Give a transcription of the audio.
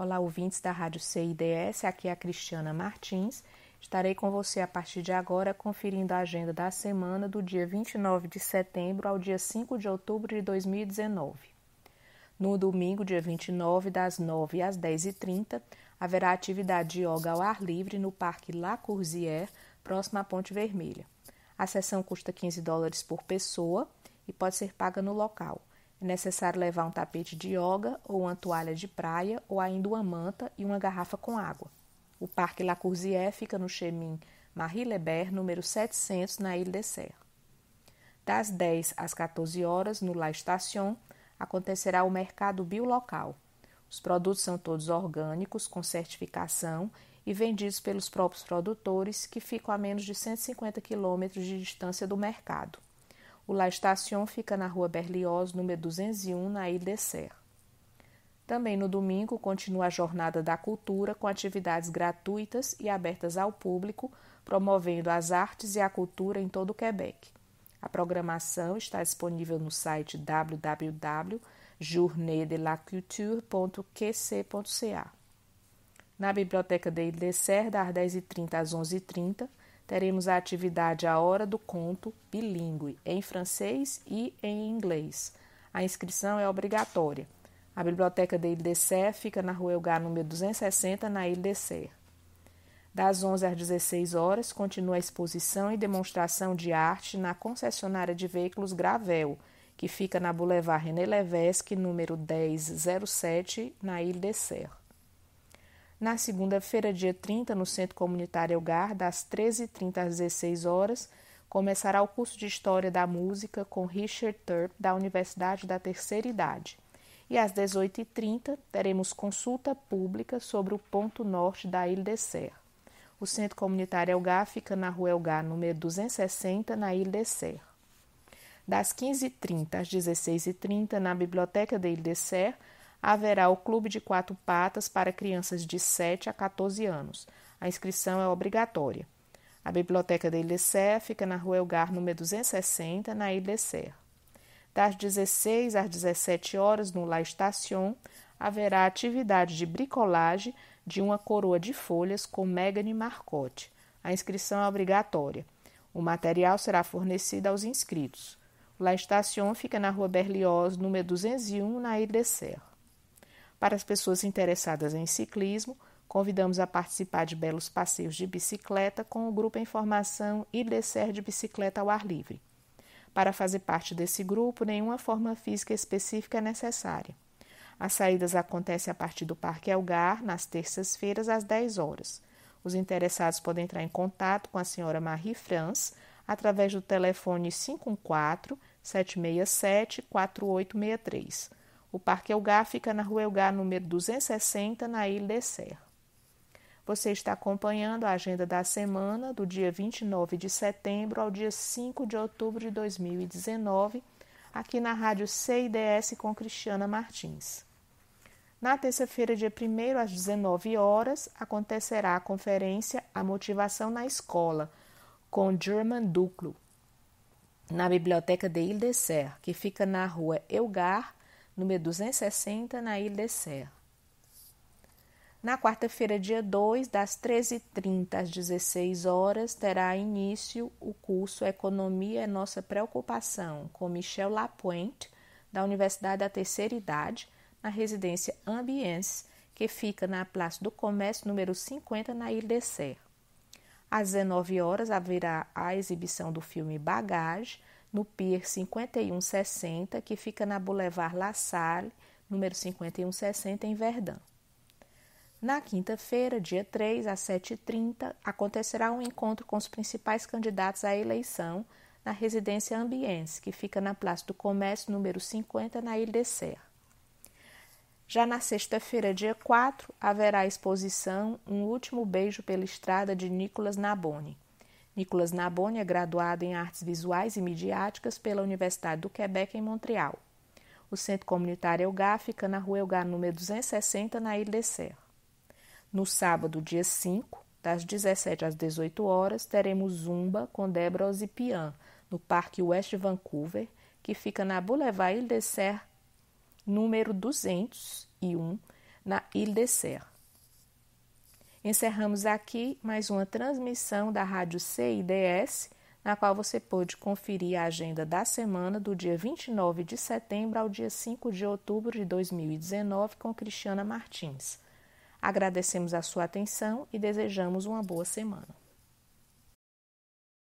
Olá, ouvintes da Rádio CIDS, aqui é a Cristiana Martins. Estarei com você a partir de agora conferindo a agenda da semana do dia 29 de setembro ao dia 5 de outubro de 2019. No domingo, dia 29, das 9 às 10h30, haverá atividade de yoga ao ar livre no Parque La Courzière, próximo à Ponte Vermelha. A sessão custa 15 dólares por pessoa e pode ser paga no local. É necessário levar um tapete de yoga ou uma toalha de praia ou ainda uma manta e uma garrafa com água. O Parque La fica no Chemin Marie-Lebert, número 700, na ilha de Serre. Das 10 às 14 horas, no La Station, acontecerá o mercado biolocal. Os produtos são todos orgânicos, com certificação e vendidos pelos próprios produtores, que ficam a menos de 150 quilômetros de distância do mercado. O La Station fica na rua Berlioz, número 201, na Ile de Serre. Também no domingo continua a Jornada da Cultura com atividades gratuitas e abertas ao público, promovendo as artes e a cultura em todo o Quebec. A programação está disponível no site www.journeedelaculture.qc.ca. Na Biblioteca de Ile de Serre, das 10h30 às 11h30, teremos a atividade A Hora do Conto bilíngue, em francês e em inglês. A inscrição é obrigatória. A biblioteca da Ilha de fica na Rua Elgar, número 260, na Ilha de Das 11 às 16 horas, continua a exposição e demonstração de arte na concessionária de veículos Gravel, que fica na Boulevard René Levesque, número 1007, na Ilha de Serra na segunda-feira, dia 30, no Centro Comunitário Elgar, das 13h30 às 16 horas, começará o curso de História da Música com Richard Turp, da Universidade da Terceira Idade. E às 18h30 teremos consulta pública sobre o ponto norte da Ilha de Serra. O Centro Comunitário Elgar fica na Rua Elgar, número 260, na Ilha de Serra. Das 15h30 às 16h30, na Biblioteca da Ilha de Serra, haverá o Clube de Quatro Patas para crianças de 7 a 14 anos. A inscrição é obrigatória. A biblioteca da Ilhécer fica na Rua Elgar, número 260, na Ilhécer. Das 16 às 17 horas, no La Estación, haverá atividade de bricolagem de uma coroa de folhas com Megan Marcotte. A inscrição é obrigatória. O material será fornecido aos inscritos. La Estación fica na Rua Berlioz, número 201, na Ilha para as pessoas interessadas em ciclismo, convidamos a participar de belos passeios de bicicleta com o grupo em formação IDCER de Bicicleta ao Ar Livre. Para fazer parte desse grupo, nenhuma forma física específica é necessária. As saídas acontecem a partir do Parque Elgar, nas terças-feiras, às 10 horas. Os interessados podem entrar em contato com a senhora Marie France através do telefone 514 767 4863 o Parque Elgar fica na Rua Elgar, número 260, na Ilha de Serra. Você está acompanhando a agenda da semana do dia 29 de setembro ao dia 5 de outubro de 2019, aqui na Rádio CIDS com Cristiana Martins. Na terça-feira, dia 1 às 19 horas, acontecerá a conferência A Motivação na Escola, com German Duclo, na Biblioteca de Ildecer, que fica na rua Elgar, número 260, na Ilha de Serra. Na quarta-feira, dia 2, das 13h30 às 16 horas, terá início o curso Economia é Nossa Preocupação, com Michel Lapointe, da Universidade da Terceira Idade, na residência Ambiance, que fica na Praça do Comércio, número 50, na Ilha de Serra. Às 19 horas haverá a exibição do filme Bagage, no Pier 5160, que fica na Boulevard La Salle, número 5160, em Verdun. Na quinta-feira, dia 3, às 7h30, acontecerá um encontro com os principais candidatos à eleição na residência Ambiense, que fica na Praça do Comércio, número 50, na Ilha de Serra. Já na sexta-feira, dia 4, haverá a exposição Um Último Beijo pela Estrada de Nicolas Naboni. Nicolas Naboni é graduado em Artes Visuais e Midiáticas pela Universidade do Quebec, em Montreal. O Centro Comunitário Elgá fica na rua Elgá número 260, na Ilha de Serre. No sábado, dia 5, das 17 às 18 horas, teremos Zumba com Débora Ozipian, no Parque West Vancouver, que fica na Boulevard Ilha de Serre, número 201, na Ilha de Serre. Encerramos aqui mais uma transmissão da Rádio CIDS, na qual você pôde conferir a agenda da semana do dia 29 de setembro ao dia 5 de outubro de 2019 com Cristiana Martins. Agradecemos a sua atenção e desejamos uma boa semana.